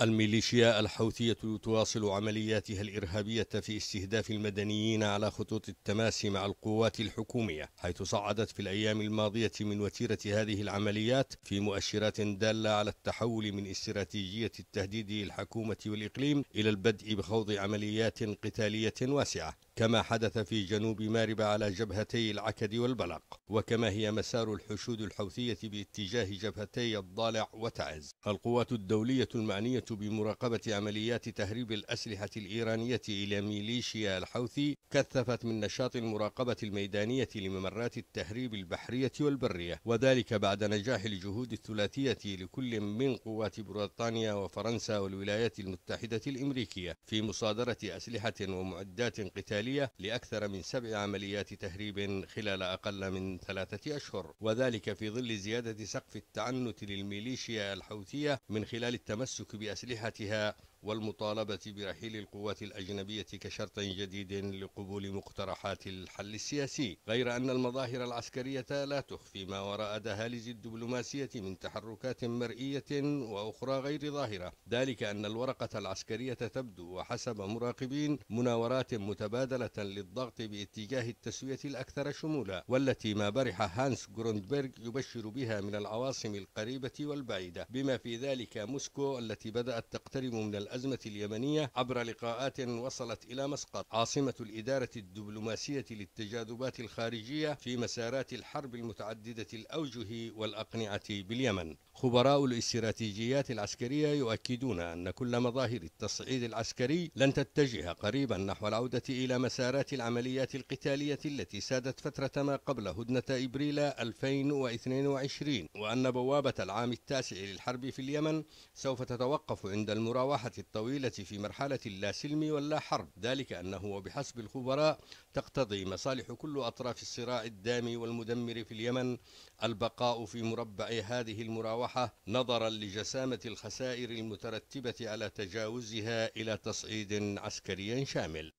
الميليشيا الحوثية تواصل عملياتها الإرهابية في استهداف المدنيين على خطوط التماس مع القوات الحكومية حيث صعدت في الأيام الماضية من وتيرة هذه العمليات في مؤشرات دالة على التحول من استراتيجية التهديد الحكومة والإقليم إلى البدء بخوض عمليات قتالية واسعة كما حدث في جنوب مارب على جبهتي العكد والبلق وكما هي مسار الحشود الحوثية باتجاه جبهتي الضالع وتعز القوات الدولية المعنية بمراقبة عمليات تهريب الأسلحة الإيرانية إلى ميليشيا الحوثي كثفت من نشاط المراقبة الميدانية لممرات التهريب البحرية والبرية وذلك بعد نجاح الجهود الثلاثية لكل من قوات بريطانيا وفرنسا والولايات المتحدة الأمريكية في مصادرة أسلحة ومعدات قتالية الداخلية لأكثر من سبع عمليات تهريب خلال أقل من ثلاثة أشهر وذلك في ظل زيادة سقف التعنت للميليشيا الحوثية من خلال التمسك بأسلحتها والمطالبة برحيل القوات الأجنبية كشرط جديد لقبول مقترحات الحل السياسي غير أن المظاهر العسكرية لا تخفي ما وراء دهاليز الدبلوماسية من تحركات مرئية وأخرى غير ظاهرة ذلك أن الورقة العسكرية تبدو وحسب مراقبين مناورات متبادلة للضغط باتجاه التسوية الأكثر شمولا والتي ما برح هانس جروندبرغ يبشر بها من العواصم القريبة والبعيدة بما في ذلك موسكو التي بدأت تقترب من الأزمة اليمنية عبر لقاءات وصلت إلى مسقط عاصمة الإدارة الدبلوماسية للتجاذبات الخارجية في مسارات الحرب المتعددة الأوجه والأقنعة باليمن خبراء الاستراتيجيات العسكرية يؤكدون أن كل مظاهر التصعيد العسكري لن تتجه قريبا نحو العودة إلى مسارات العمليات القتالية التي سادت فترة ما قبل هدنة إبريل 2022 وأن بوابة العام التاسع للحرب في اليمن سوف تتوقف عند المراوحة الطويلة في مرحلة اللا سلم ولا حرب ذلك أنه وبحسب الخبراء تقتضي مصالح كل أطراف الصراع الدامي والمدمر في اليمن البقاء في مربع هذه المراوحة نظرا لجسامة الخسائر المترتبة على تجاوزها إلى تصعيد عسكري شامل